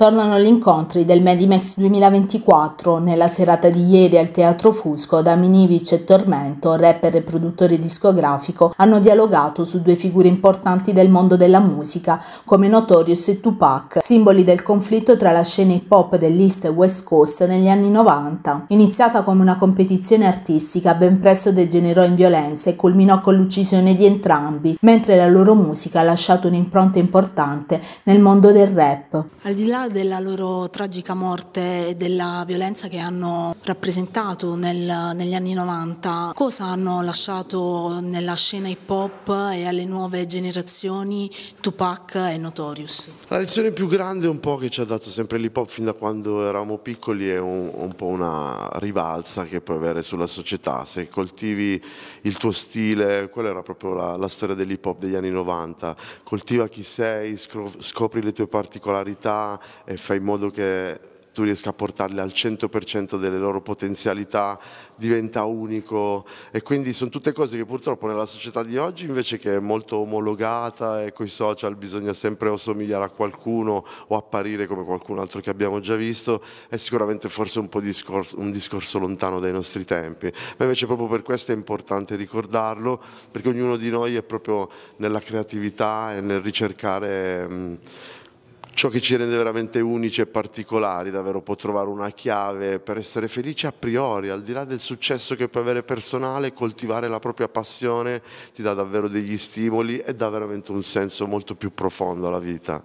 tornano gli incontri del Medimax 2024. Nella serata di ieri al Teatro Fusco, da Daminivic e Tormento, rapper e produttore discografico, hanno dialogato su due figure importanti del mondo della musica, come Notorious e Tupac, simboli del conflitto tra la scena hip hop dell'East e West Coast negli anni 90. Iniziata come una competizione artistica, ben presto degenerò in violenza e culminò con l'uccisione di entrambi, mentre la loro musica ha lasciato un'impronta importante nel mondo del rap. Al di là della loro tragica morte e della violenza che hanno rappresentato nel, negli anni 90, cosa hanno lasciato nella scena hip hop e alle nuove generazioni Tupac e Notorious? La lezione più grande un po' che ci ha dato sempre l'hip hop fin da quando eravamo piccoli è un, un po' una rivalsa che puoi avere sulla società, se coltivi il tuo stile, quella era proprio la, la storia dell'hip hop degli anni 90, coltiva chi sei, scopri le tue particolarità, e fai in modo che tu riesca a portarle al 100% delle loro potenzialità, diventa unico e quindi sono tutte cose che purtroppo nella società di oggi invece che è molto omologata e coi social bisogna sempre o somigliare a qualcuno o apparire come qualcun altro che abbiamo già visto è sicuramente forse un po' discorso, un discorso lontano dai nostri tempi, ma invece proprio per questo è importante ricordarlo perché ognuno di noi è proprio nella creatività e nel ricercare mh, ciò che ci rende veramente unici e particolari, davvero può trovare una chiave per essere felice a priori, al di là del successo che puoi avere personale, coltivare la propria passione ti dà davvero degli stimoli e dà veramente un senso molto più profondo alla vita.